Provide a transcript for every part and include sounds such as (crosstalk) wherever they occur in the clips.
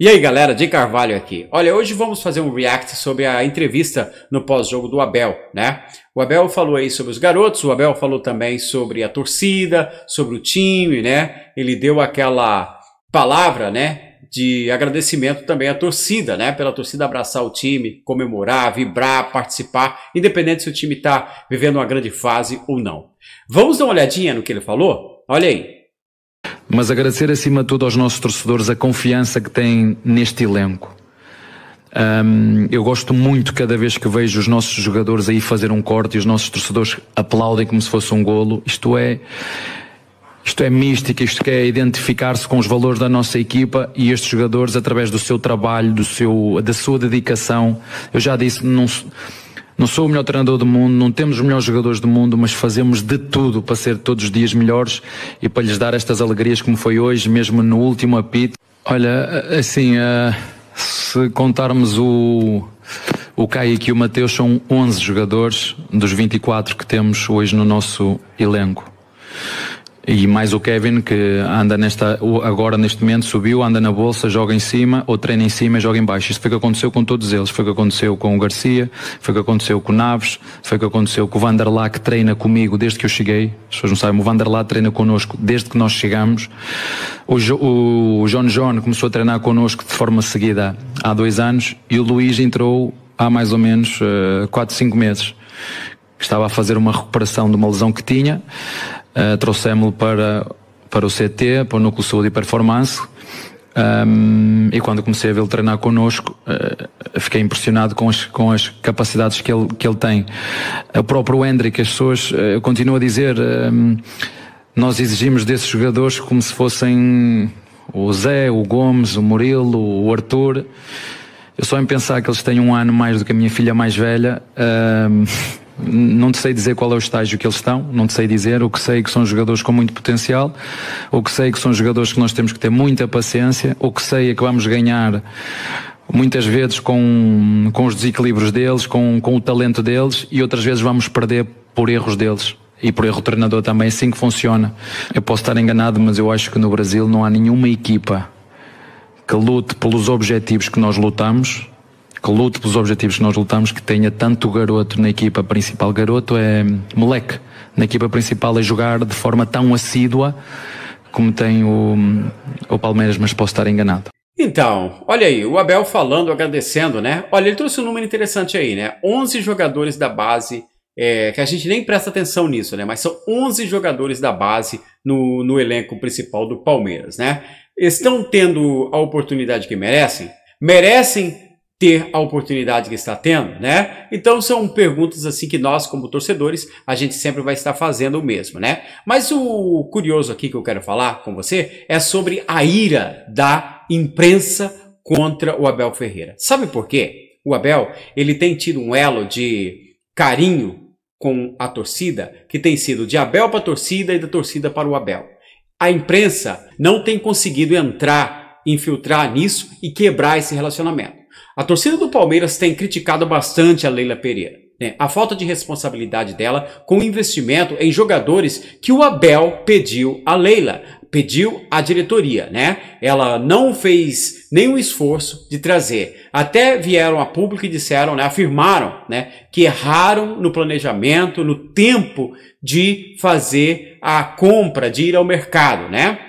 E aí galera, de Carvalho aqui. Olha, hoje vamos fazer um react sobre a entrevista no pós-jogo do Abel, né? O Abel falou aí sobre os garotos, o Abel falou também sobre a torcida, sobre o time, né? Ele deu aquela palavra, né? De agradecimento também à torcida, né? Pela torcida abraçar o time, comemorar, vibrar, participar, independente se o time tá vivendo uma grande fase ou não. Vamos dar uma olhadinha no que ele falou? Olha aí mas agradecer acima de tudo aos nossos torcedores a confiança que têm neste elenco. Um, eu gosto muito cada vez que vejo os nossos jogadores aí fazer um corte e os nossos torcedores aplaudem como se fosse um golo. Isto é, isto é mística, isto é identificar-se com os valores da nossa equipa e estes jogadores através do seu trabalho, do seu, da sua dedicação. Eu já disse, não não sou o melhor treinador do mundo, não temos os melhores jogadores do mundo, mas fazemos de tudo para ser todos os dias melhores e para lhes dar estas alegrias como foi hoje, mesmo no último apito. Olha, assim, se contarmos o, o Kaique e o Mateus, são 11 jogadores dos 24 que temos hoje no nosso elenco e mais o Kevin que anda nesta agora neste momento subiu, anda na bolsa, joga em cima, ou treina em cima e joga em baixo. Isso foi o que aconteceu com todos eles, foi o que aconteceu com o Garcia, foi o que aconteceu com o Naves, foi o que aconteceu com o Vanderlá que treina comigo desde que eu cheguei. As pessoas não sabem, o Vanderlá treina connosco desde que nós chegamos. O, jo, o John John começou a treinar connosco de forma seguida há dois anos e o Luís entrou há mais ou menos uh, 4, 5 meses. Estava a fazer uma recuperação de uma lesão que tinha eh, trouxemos-lo para, para o CT, para o Núcleo Saúde e Performance. Um, ehm, e quando comecei a vê-lo treinar connosco, uh, fiquei impressionado com as, com as capacidades que ele, que ele tem. O próprio Hendrik, as pessoas, eh, eu continuo a dizer, um, ehm, nós exigimos desses jogadores como se fossem o Zé, o Gomes, o Murilo, o Arthur. Eu só em pensar que eles têm um ano mais do que a minha filha mais velha, um, ehm, (laughs) Não te sei dizer qual é o estágio que eles estão, não te sei dizer. O que sei é que são jogadores com muito potencial, o que sei é que são jogadores que nós temos que ter muita paciência, o que sei é que vamos ganhar muitas vezes com, com os desequilíbrios deles, com, com o talento deles, e outras vezes vamos perder por erros deles. E por erro do treinador também, é assim que funciona. Eu posso estar enganado, mas eu acho que no Brasil não há nenhuma equipa que lute pelos objetivos que nós lutamos que lute pelos objetivos que nós lutamos, que tenha tanto garoto na equipa principal. Garoto é moleque na equipa principal a é jogar de forma tão assídua como tem o, o Palmeiras, mas posso estar enganado. Então, olha aí, o Abel falando, agradecendo, né? Olha, ele trouxe um número interessante aí, né? 11 jogadores da base, é, que a gente nem presta atenção nisso, né? Mas são 11 jogadores da base no, no elenco principal do Palmeiras, né? Estão tendo a oportunidade que merecem? Merecem ter a oportunidade que está tendo, né? Então são perguntas assim que nós, como torcedores, a gente sempre vai estar fazendo o mesmo, né? Mas o curioso aqui que eu quero falar com você é sobre a ira da imprensa contra o Abel Ferreira. Sabe por quê? O Abel, ele tem tido um elo de carinho com a torcida, que tem sido de Abel para a torcida e da torcida para o Abel. A imprensa não tem conseguido entrar, infiltrar nisso e quebrar esse relacionamento. A torcida do Palmeiras tem criticado bastante a Leila Pereira. Né? A falta de responsabilidade dela com o investimento em jogadores que o Abel pediu à Leila, pediu à diretoria, né? Ela não fez nenhum esforço de trazer. Até vieram a público e disseram, né, afirmaram, né, que erraram no planejamento, no tempo de fazer a compra, de ir ao mercado, né?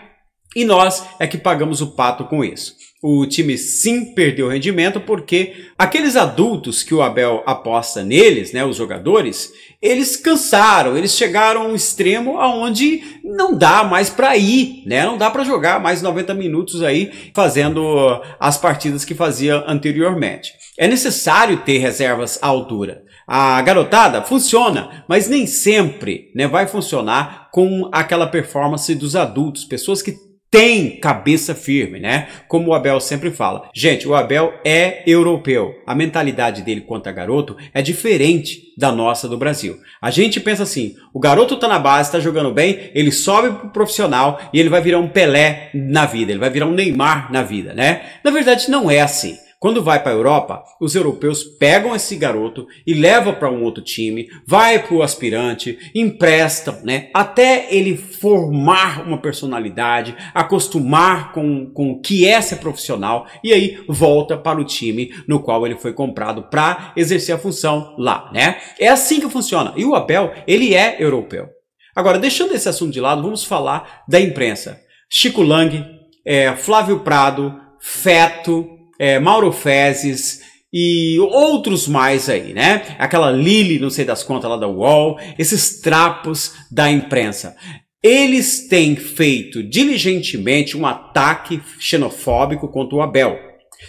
E nós é que pagamos o pato com isso. O time sim perdeu rendimento porque aqueles adultos que o Abel aposta neles, né, os jogadores, eles cansaram, eles chegaram a um extremo aonde não dá mais para ir, né? Não dá para jogar mais 90 minutos aí fazendo ah, as partidas que fazia anteriormente. É necessário ter reservas à altura. A garotada funciona, mas nem sempre, né, vai funcionar com aquela performance dos adultos, pessoas que tem cabeça firme, né? Como o Abel sempre fala. Gente, o Abel é europeu. A mentalidade dele quanto a garoto é diferente da nossa do Brasil. A gente pensa assim, o garoto tá na base, tá jogando bem, ele sobe pro profissional e ele vai virar um Pelé na vida, ele vai virar um Neymar na vida, né? Na verdade não é assim. Quando vai para a Europa, os europeus pegam esse garoto e levam para um outro time, vai para o aspirante, emprestam, né? Até ele formar uma personalidade, acostumar com, com o que é ser profissional e aí volta para o time no qual ele foi comprado para exercer a função lá, né? É assim que funciona. E o Abel, ele é europeu. Agora, deixando esse assunto de lado, vamos falar da imprensa. Chico Lang, é, Flávio Prado, Feto, é, Mauro Fezes e outros mais aí, né? Aquela Lily, não sei das contas lá da UOL, esses trapos da imprensa. Eles têm feito diligentemente um ataque xenofóbico contra o Abel.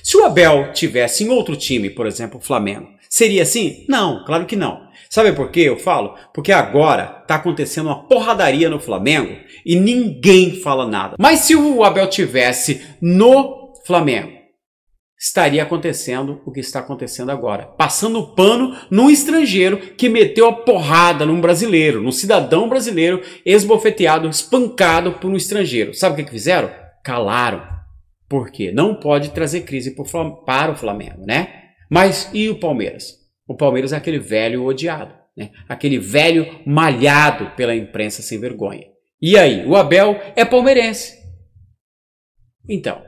Se o Abel tivesse em outro time, por exemplo, o Flamengo, seria assim? Não, claro que não. Sabe por que eu falo? Porque agora está acontecendo uma porradaria no Flamengo e ninguém fala nada. Mas se o Abel tivesse no Flamengo, estaria acontecendo o que está acontecendo agora. Passando o pano num estrangeiro que meteu a porrada num brasileiro, num cidadão brasileiro esbofeteado, espancado por um estrangeiro. Sabe o que, que fizeram? Calaram. Por quê? Não pode trazer crise para o Flamengo, né? Mas e o Palmeiras? O Palmeiras é aquele velho odiado, né? aquele velho malhado pela imprensa sem vergonha. E aí, o Abel é palmeirense. Então,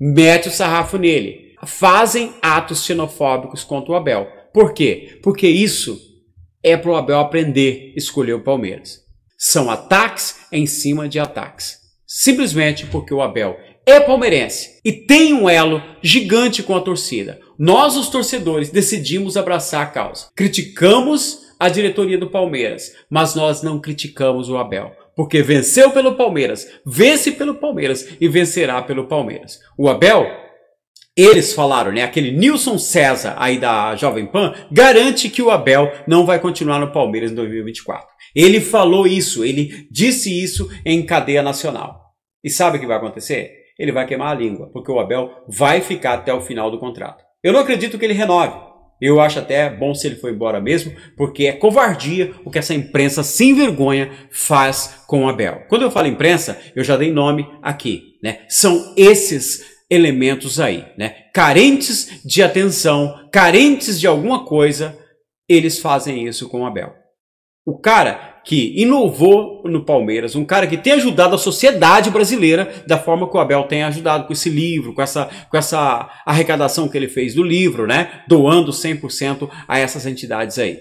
mete o sarrafo nele fazem atos xenofóbicos contra o Abel. Por quê? Porque isso é para o Abel aprender a escolher o Palmeiras. São ataques em cima de ataques. Simplesmente porque o Abel é palmeirense e tem um elo gigante com a torcida. Nós, os torcedores, decidimos abraçar a causa. Criticamos a diretoria do Palmeiras, mas nós não criticamos o Abel porque venceu pelo Palmeiras, vence pelo Palmeiras e vencerá pelo Palmeiras. O Abel eles falaram, né? Aquele Nilson César aí da Jovem Pan garante que o Abel não vai continuar no Palmeiras em 2024. Ele falou isso, ele disse isso em cadeia nacional. E sabe o que vai acontecer? Ele vai queimar a língua, porque o Abel vai ficar até o final do contrato. Eu não acredito que ele renove. Eu acho até bom se ele for embora mesmo, porque é covardia o que essa imprensa sem vergonha faz com o Abel. Quando eu falo imprensa, eu já dei nome aqui, né? São esses elementos aí, né? Carentes de atenção, carentes de alguma coisa, eles fazem isso com o Abel. O cara que inovou no Palmeiras, um cara que tem ajudado a sociedade brasileira da forma que o Abel tem ajudado com esse livro, com essa, com essa arrecadação que ele fez do livro, né? Doando 100% a essas entidades aí.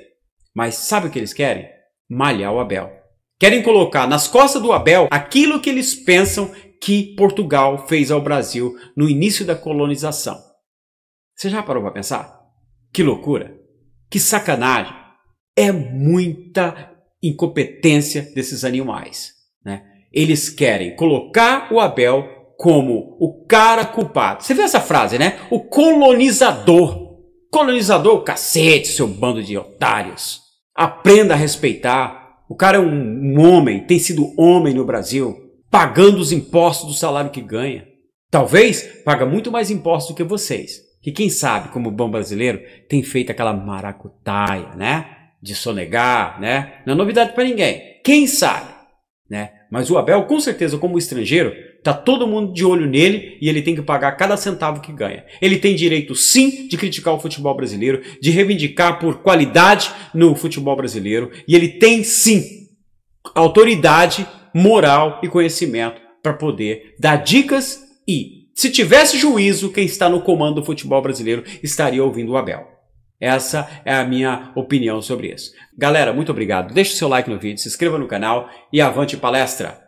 Mas sabe o que eles querem? Malhar o Abel. Querem colocar nas costas do Abel aquilo que eles pensam que Portugal fez ao Brasil no início da colonização. Você já parou para pensar? Que loucura! Que sacanagem! É muita incompetência desses animais. Né? Eles querem colocar o Abel como o cara culpado. Você vê essa frase, né? O colonizador. Colonizador, cacete, seu bando de otários. Aprenda a respeitar. O cara é um, um homem, tem sido homem no Brasil pagando os impostos do salário que ganha. Talvez paga muito mais impostos do que vocês. Que quem sabe, como bom brasileiro, tem feito aquela maracutaia, né? De sonegar, né? Não é novidade para ninguém. Quem sabe, né? Mas o Abel, com certeza, como estrangeiro, tá todo mundo de olho nele e ele tem que pagar cada centavo que ganha. Ele tem direito, sim, de criticar o futebol brasileiro, de reivindicar por qualidade no futebol brasileiro e ele tem, sim, autoridade moral e conhecimento para poder dar dicas e, se tivesse juízo, quem está no comando do futebol brasileiro estaria ouvindo o Abel. Essa é a minha opinião sobre isso. Galera, muito obrigado. Deixe seu like no vídeo, se inscreva no canal e avante palestra!